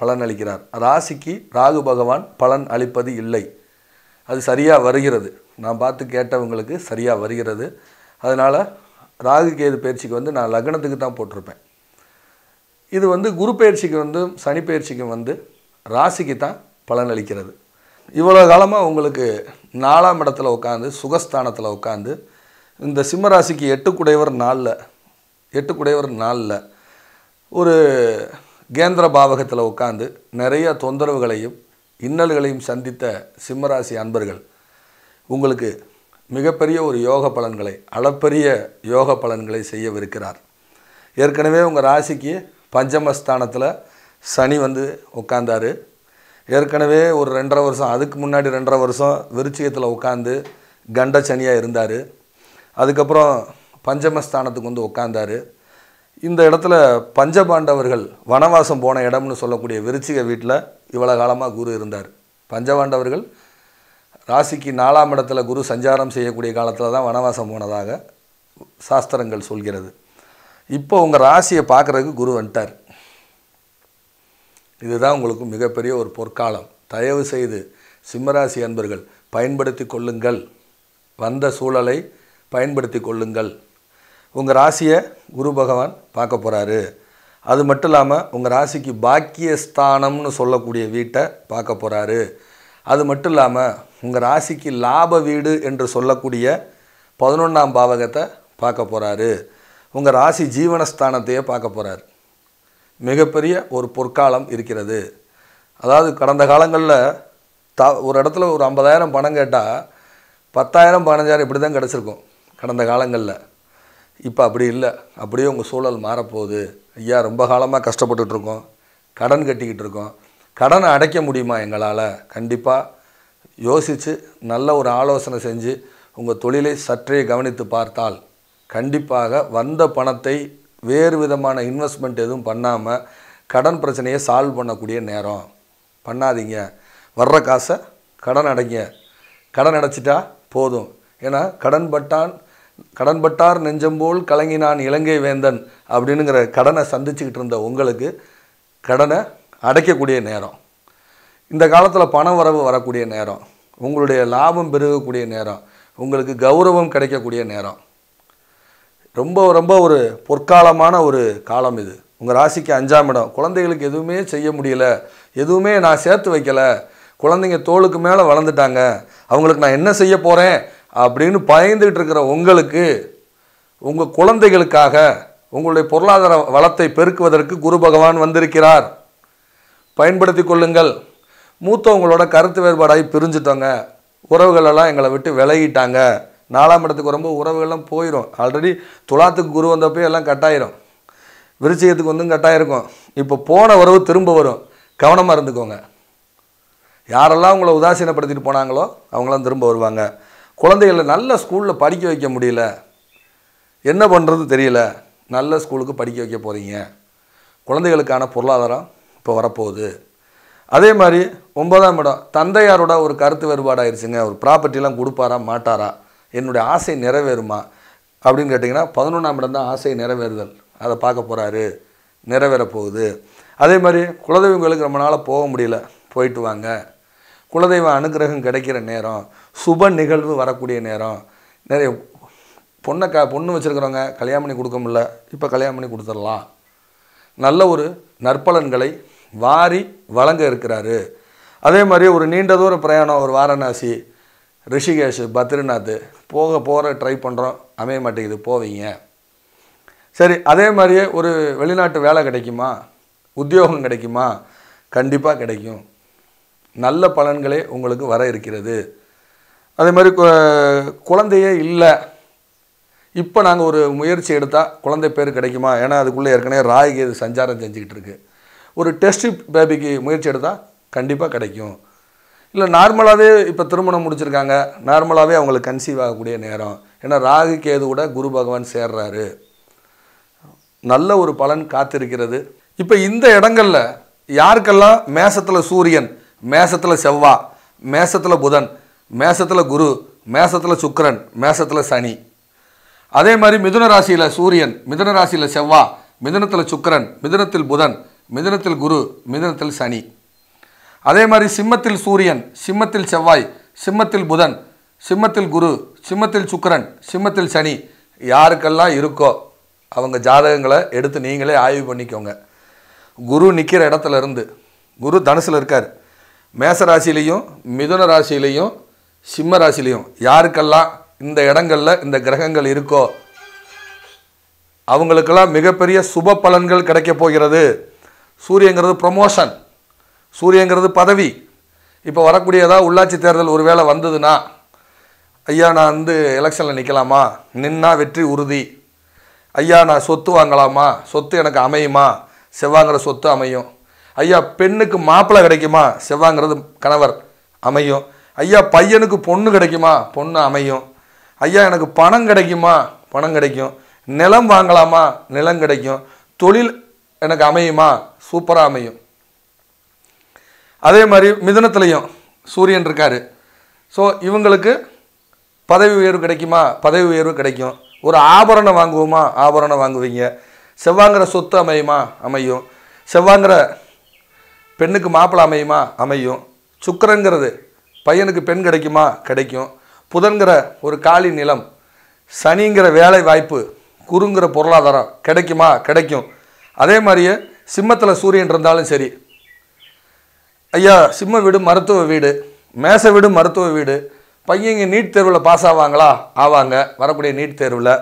பலன் அளிக்கிறார் ராசிக்கு ராகு பகவான் பலன் அளிப்பது இல்லை அது சரியாக வருகிறது நான் பார்த்து கேட்டவங்களுக்கு சரியாக வருகிறது அதனால் ராகு கேது பயிற்சிக்கு வந்து நான் லக்னத்துக்கு தான் போட்டிருப்பேன் இது வந்து குரு பயிற்சிக்கு வந்து சனி பயிற்சிக்கு வந்து ராசிக்கு தான் பலன் அளிக்கிறது இவ்வளோ காலமாக உங்களுக்கு நாலாம் இடத்துல உட்காந்து சுகஸ்தானத்தில் உட்காந்து இந்த சிம்மராசிக்கு எட்டு குடையவர் நாளில் எட்டு குடையவர் நாளில் ஒரு கேந்திர பாவகத்தில் உட்காந்து நிறைய தொந்தரவுகளையும் இன்னல்களையும் சந்தித்த சிம்மராசி அன்பர்கள் உங்களுக்கு மிகப்பெரிய ஒரு யோக பலன்களை அளப்பரிய யோக பலன்களை செய்யவிருக்கிறார் ஏற்கனவே உங்கள் ராசிக்கு பஞ்சமஸ்தானத்தில் சனி வந்து உட்காந்தார் ஏற்கனவே ஒரு ரெண்டரை வருஷம் அதுக்கு முன்னாடி ரெண்டரை வருஷம் விருச்சிகத்தில் உட்காந்து கண்ட சனியாக இருந்தார் அதுக்கப்புறம் பஞ்சமஸ்தானத்துக்கு வந்து உட்காந்தார் இந்த இடத்துல பஞ்சபாண்டவர்கள் வனவாசம் போன இடம்னு சொல்லக்கூடிய விருச்சிக வீட்டில் இவ்வளோ காலமாக குரு இருந்தார் பஞ்சபாண்டவர்கள் ராசிக்கு நாலாம் இடத்துல குரு சஞ்சாரம் செய்யக்கூடிய காலத்தில் தான் வனவாசம் போனதாக சாஸ்திரங்கள் சொல்கிறது இப்போ உங்கள் ராசியை பார்க்குறதுக்கு குரு வந்துட்டார் இதுதான் உங்களுக்கு மிகப்பெரிய ஒரு பொற்காலம் தயவு செய்து சிம்மராசி அன்பர்கள் பயன்படுத்தி கொள்ளுங்கள் வந்த சூழலை பயன்படுத்தி கொள்ளுங்கள் உங்கள் ராசியை குரு பகவான் பார்க்க போகிறாரு அது மட்டும் இல்லாமல் உங்கள் ராசிக்கு பாக்கியஸ்தானம்னு சொல்லக்கூடிய வீட்டை பார்க்க போகிறாரு அது மட்டும் இல்லாமல் உங்கள் ராசிக்கு லாப வீடு என்று சொல்லக்கூடிய பதினொன்றாம் பாவகத்தை பார்க்க போகிறாரு உங்கள் ராசி ஜீவனஸ்தானத்தையே பார்க்க போகிறார் மிகப்பெரிய ஒரு பொற்காலம் இருக்கிறது அதாவது கடந்த காலங்களில் த ஒரு இடத்துல ஒரு ஐம்பதாயிரம் பணம் கேட்டால் பத்தாயிரம் பதினஞ்சாயிரம் இப்படி தான் கிடச்சிருக்கும் கடந்த காலங்களில் இப்போ அப்படி இல்லை அப்படியே உங்கள் சூழல் மாறப்போகுது ஐயா ரொம்ப காலமாக கஷ்டப்பட்டுட்ருக்கோம் கடன் கட்டிக்கிட்டு இருக்கோம் கடனை அடைக்க முடியுமா எங்களால் கண்டிப்பாக யோசித்து நல்ல ஒரு ஆலோசனை செஞ்சு உங்கள் தொழிலை சற்றே கவனித்து பார்த்தால் கண்டிப்பாக வந்த பணத்தை வேறு விதமான இன்வெஸ்ட்மெண்ட் எதுவும் பண்ணாமல் கடன் பிரச்சனையை சால்வ் பண்ணக்கூடிய நேரம் பண்ணாதீங்க வர்ற காசை கடன் அடைங்க கடன் அடைச்சிட்டா போதும் ஏன்னா கடன் பட்டான் கடன்பட்டார் நெஞ்சம்போல் கலங்கினான் இலங்கை வேந்தன் அப்படின்னுங்கிற கடனை சந்திச்சுக்கிட்டு இருந்த உங்களுக்கு கடனை அடைக்கக்கூடிய நேரம் இந்த காலத்தில் பண வரவு வரக்கூடிய நேரம் உங்களுடைய லாபம் பெருகக்கூடிய நேரம் உங்களுக்கு கௌரவம் கிடைக்கக்கூடிய நேரம் ரொம்ப ரொம்ப ஒரு பொற்காலமான ஒரு காலம் இது உங்கள் ராசிக்கு அஞ்சாம் இடம் குழந்தைகளுக்கு எதுவுமே செய்ய முடியல எதுவுமே நான் சேர்த்து வைக்கலை குழந்தைங்க தோளுக்கு மேலே வளர்ந்துட்டாங்க அவங்களுக்கு நான் என்ன செய்ய போகிறேன் அப்படின்னு பயந்துகிட்டு இருக்கிற உங்களுக்கு உங்கள் குழந்தைகளுக்காக உங்களுடைய பொருளாதார வளத்தை பெருக்குவதற்கு குரு பகவான் வந்திருக்கிறார் பயன்படுத்தி கொள்ளுங்கள் மூத்தவங்களோட கருத்து வேறுபாடாகி பிரிஞ்சுட்டோங்க உறவுகளெல்லாம் எங்களை விட்டு விலகிட்டாங்க நாலாம் இடத்துக்கு ரொம்ப உறவுகள்லாம் போயிடும் ஆல்ரெடி துலாத்துக்கு குரு வந்தப்போ எல்லாம் கட்டாயிரும் விருச்சிகத்துக்கு வந்து கட்டாயிருக்கும் இப்போ போன உறவு திரும்ப வரும் கவனமாக இருந்துக்கோங்க யாரெல்லாம் உங்களை உதாசீனப்படுத்திட்டு போனாங்களோ அவங்களாம் திரும்ப வருவாங்க குழந்தைகளை நல்ல ஸ்கூலில் படிக்க வைக்க முடியல என்ன பண்ணுறது தெரியல நல்ல ஸ்கூலுக்கு படிக்க வைக்க போகிறீங்க குழந்தைகளுக்கான பொருளாதாரம் இப்போ வரப்போகுது அதே மாதிரி ஒன்பதாம் இடம் தந்தையாரோட ஒரு கருத்து வேறுபாடாயிருச்சுங்க ஒரு ப்ராப்பர்ட்டிலாம் கொடுப்பாரா மாட்டாரா என்னுடைய ஆசை நிறைவேறுமா அப்படின்னு கேட்டிங்கன்னா பதினொன்றாம் இடம் தான் ஆசை நிறைவேறுதல் அதை பார்க்க போகிறாரு நிறைவேற போகுது அதே மாதிரி குலதெய்வங்களுக்கு ரொம்ப நாளாக போக முடியல போயிட்டு வாங்க குலதெய்வ அனுகிரகம் கிடைக்கிற நேரம் சுப நிகழ்வு வரக்கூடிய நேரம் நிறைய பொண்ணை க பொண்ணு வச்சுருக்கிறவங்க கல்யாணம் பண்ணி கொடுக்க முடில இப்போ கல்யாணம் பண்ணி கொடுத்துடலாம் நல்ல ஒரு நற்பலன்களை வாரி வழங்க இருக்கிறாரு அதே மாதிரி ஒரு நீண்ட தூர பிரயாணம் ஒரு வாரணாசி ரிஷிகேஷ் பத்ரிநாத் போக போகிற ட்ரை பண்ணுறோம் அமைய மாட்டேங்குது போவீங்க சரி அதே மாதிரியே ஒரு வெளிநாட்டு வேலை கிடைக்குமா உத்தியோகம் கிடைக்குமா கண்டிப்பாக கிடைக்கும் நல்ல பலன்களே உங்களுக்கு வர இருக்கிறது அதே மாதிரி குழந்தையே இல்லை இப்போ நாங்கள் ஒரு முயற்சி எடுத்தால் குழந்தை பேர் கிடைக்குமா ஏன்னா அதுக்குள்ளே ஏற்கனவே ராய்க்கு இது சஞ்சாரம் செஞ்சுக்கிட்டு இருக்குது ஒரு டெஸ்ட் பேபிக்கு முயற்சி எடுத்தால் கண்டிப்பாக கிடைக்கும் இல்லை நார்மலாகவே இப்போ திருமணம் முடிச்சிருக்காங்க நார்மலாகவே அவங்களுக்கு கன்சீவ் ஆகக்கூடிய நேரம் ஏன்னா ராகு கேது கூட குரு பகவான் சேர்றாரு நல்ல ஒரு பலன் காத்திருக்கிறது இப்போ இந்த இடங்களில் யாருக்கெல்லாம் மேசத்தில் சூரியன் மேசத்தில் செவ்வா மேசத்தில் புதன் மேசத்தில் குரு மேசத்தில் சுக்கரன் மேசத்தில் சனி அதே மாதிரி மிதுன ராசியில் சூரியன் மிதுன ராசியில் செவ்வா மிதுனத்தில் சுக்கரன் மிதுனத்தில் புதன் மிதுனத்தில் குரு மிதுனத்தில் சனி அதே மாதிரி சிம்மத்தில் சூரியன் சிம்மத்தில் செவ்வாய் சிம்மத்தில் புதன் சிம்மத்தில் குரு சிம்மத்தில் சுக்கரன் சிம்மத்தில் சனி யாருக்கெல்லாம் இருக்கோ அவங்க ஜாதகங்களை எடுத்து நீங்களே ஆய்வு பண்ணிக்கோங்க குரு நிற்கிற இடத்துல இருந்து குரு தனுசில் இருக்கார் மேச ராசிலையும் மிதுன ராசியிலையும் சிம்ம ராசிலையும் யாருக்கெல்லாம் இந்த இடங்களில் இந்த கிரகங்கள் இருக்கோ அவங்களுக்கெல்லாம் மிகப்பெரிய சுப பலன்கள் கிடைக்கப் போகிறது சூரியங்கிறது ப்ரொமோஷன் சூரியங்கிறது பதவி இப்போ வரக்கூடியதாக உள்ளாட்சி தேர்தல் ஒரு வந்ததுன்னா ஐயா நான் வந்து எலெக்ஷனில் நிற்கலாமா நின்னா வெற்றி உறுதி ஐயா நான் சொத்து வாங்கலாமா சொத்து எனக்கு அமையுமா செவ்வாங்கிற சொத்து அமையும் ஐயா பெண்ணுக்கு மாப்பிள்ளை கிடைக்குமா செவ்வாங்கிறது கணவர் அமையும் ஐயா பையனுக்கு பொண்ணு கிடைக்குமா பொண்ணு அமையும் ஐயா எனக்கு பணம் கிடைக்குமா பணம் கிடைக்கும் நிலம் வாங்கலாமா நிலம் கிடைக்கும் தொழில் எனக்கு அமையுமா சூப்பராக அமையும் அதே மாதிரி மிதனத்துலேயும் சூரியன் இருக்கார் ஸோ இவங்களுக்கு பதவி உயர்வு கிடைக்குமா பதவி உயர்வு கிடைக்கும் ஒரு ஆபரணம் வாங்குவோமா ஆபரணம் வாங்குவீங்க செவ்வாங்கிற சொத்து அமையுமா அமையும் செவ்வாங்கிற பெண்ணுக்கு மாப்பிள்ளை அமையுமா அமையும் சுக்கரங்கிறது பையனுக்கு பெண் கிடைக்குமா கிடைக்கும் புதன்கிற ஒரு காலி நிலம் சனிங்கிற வேலை வாய்ப்பு குறுங்கிற பொருளாதாரம் கிடைக்குமா கிடைக்கும் அதே மாதிரியே சிம்மத்தில் சூரியன் இருந்தாலும் சரி ஐயா சிம்ம வீடு மருத்துவ வீடு மேச வீடு மருத்துவ வீடு பையங்க நீட் தேர்வில் பாஸ் ஆவாங்களா ஆவாங்க வரக்கூடிய நீட் தேர்வில்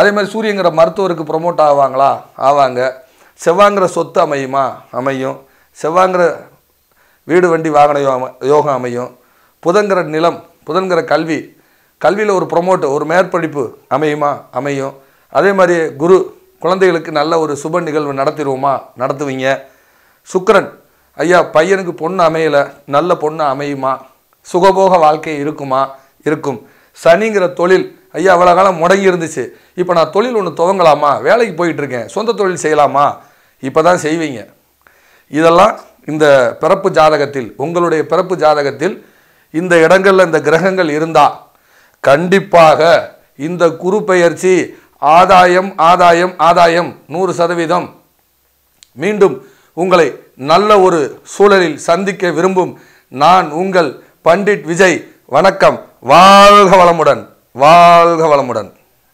அதே மாதிரி சூரியங்கிற மருத்துவருக்கு ப்ரொமோட் ஆவாங்களா ஆவாங்க செவ்வாங்கிற சொத்து அமையுமா அமையும் செவ்வாங்கிற வீடு வண்டி வாகன யோகம் யோகம் அமையும் புதன்கிற நிலம் புதன்கிற கல்வி கல்வியில் ஒரு ப்ரொமோட்டு ஒரு மேற்படிப்பு அமையுமா அமையும் அதே மாதிரி குரு குழந்தைகளுக்கு நல்ல ஒரு சுப நிகழ்வு நடத்திடுவோமா நடத்துவீங்க சுக்கரன் ஐயா பையனுக்கு பொண்ணு அமையலை நல்ல பொண்ணு அமையுமா சுகபோக வாழ்க்கை இருக்குமா இருக்கும் சனிங்கிற தொழில் ஐயா அவ்வளோ காலம் முடங்கி இருந்துச்சு இப்போ நான் தொழில் ஒன்று துவங்கலாமா வேலைக்கு போயிட்டுருக்கேன் சொந்த தொழில் செய்யலாமா இப்போ தான் செய்வீங்க இதெல்லாம் இந்த பிறப்பு ஜாதகத்தில் உங்களுடைய பிறப்பு ஜாதகத்தில் இந்த இடங்களில் இந்த கிரகங்கள் இருந்தால் கண்டிப்பாக இந்த குரு பெயர்ச்சி ஆதாயம் ஆதாயம் ஆதாயம் நூறு சதவீதம் மீண்டும் உங்களை நல்ல ஒரு சூழலில் சந்திக்க விரும்பும் நான் உங்கள் பண்டிட் விஜய் வணக்கம் வாழ்க வளமுடன் வாழ்க வளமுடன்